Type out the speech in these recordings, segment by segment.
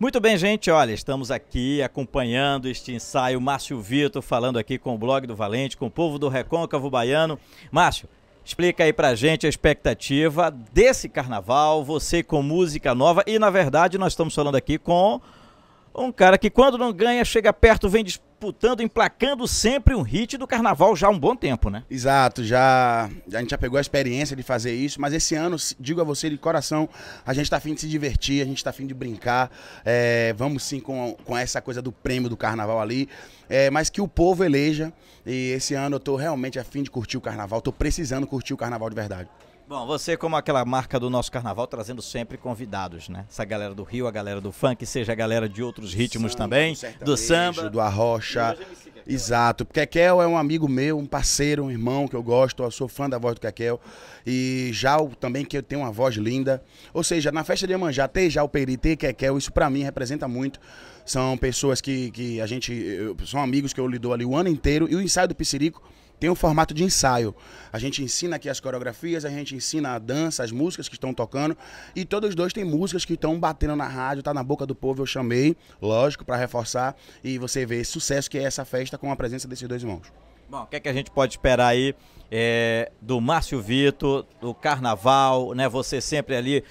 Muito bem, gente. Olha, estamos aqui acompanhando este ensaio. Márcio Vitor falando aqui com o blog do Valente, com o povo do Recôncavo Baiano. Márcio, explica aí pra gente a expectativa desse carnaval, você com música nova. E na verdade, nós estamos falando aqui com um cara que quando não ganha, chega perto, vem disputando, emplacando sempre um hit do carnaval já há um bom tempo, né? Exato, já a gente já pegou a experiência de fazer isso, mas esse ano, digo a você de coração, a gente tá afim de se divertir, a gente tá afim de brincar, é, vamos sim com, com essa coisa do prêmio do carnaval ali, é, mas que o povo eleja, e esse ano eu tô realmente afim de curtir o carnaval, tô precisando curtir o carnaval de verdade. Bom, você como aquela marca do nosso carnaval, trazendo sempre convidados, né? Essa galera do Rio, a galera do funk, seja a galera de outros ritmos samba, também, do, samba. Do arrocha. Né? Exato. Kekel é um amigo meu, um parceiro, um irmão que eu gosto, eu sou fã da voz do Kekel. E já também, que eu tenho uma voz linda. Ou seja, na festa de Iemanjá, ter o Peri, ter Kekel, isso para mim representa muito são pessoas que, que a gente. são amigos que eu lido ali o ano inteiro. E o ensaio do Piscirico tem um formato de ensaio. A gente ensina aqui as coreografias, a gente ensina a dança, as músicas que estão tocando. E todos os dois têm músicas que estão batendo na rádio, tá na boca do povo, eu chamei, lógico, para reforçar. E você vê esse sucesso que é essa festa com a presença desses dois irmãos. Bom, o que, é que a gente pode esperar aí é, do Márcio Vitor, do Carnaval, né? Você sempre ali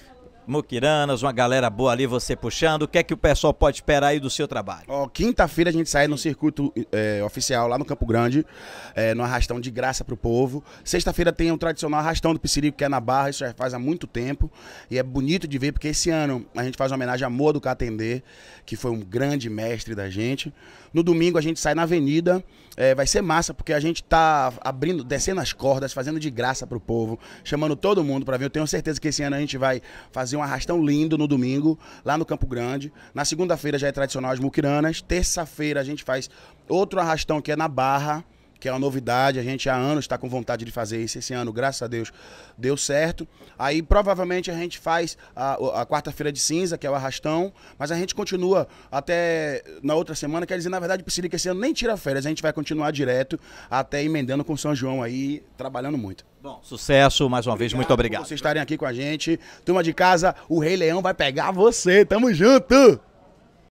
Muquiranas, uma galera boa ali, você puxando. O que é que o pessoal pode esperar aí do seu trabalho? Ó, quinta-feira a gente sai no circuito é, oficial lá no Campo Grande, é, no arrastão de graça pro povo. Sexta-feira tem o um tradicional arrastão do Piscirico, que é na Barra, isso já faz há muito tempo. E é bonito de ver, porque esse ano a gente faz uma homenagem a Moa do Catendê, que foi um grande mestre da gente. No domingo a gente sai na avenida, é, vai ser massa, porque a gente tá abrindo, descendo as cordas, fazendo de graça pro povo, chamando todo mundo para ver. Eu tenho certeza que esse ano a gente vai fazer um arrastão lindo no domingo, lá no Campo Grande. Na segunda-feira já é tradicional as muquiranas. Terça-feira a gente faz outro arrastão que é na Barra que é uma novidade. A gente há anos está com vontade de fazer isso. Esse ano, graças a Deus, deu certo. Aí provavelmente a gente faz a, a quarta-feira de cinza, que é o arrastão, mas a gente continua até na outra semana. Quer dizer, na verdade, Priscila, que esse ano nem tira férias. A gente vai continuar direto até emendando com São João aí, trabalhando muito. Bom, sucesso mais uma obrigado vez, muito obrigado. Por vocês estarem aqui com a gente. Turma de casa, o Rei Leão vai pegar você. Tamo junto!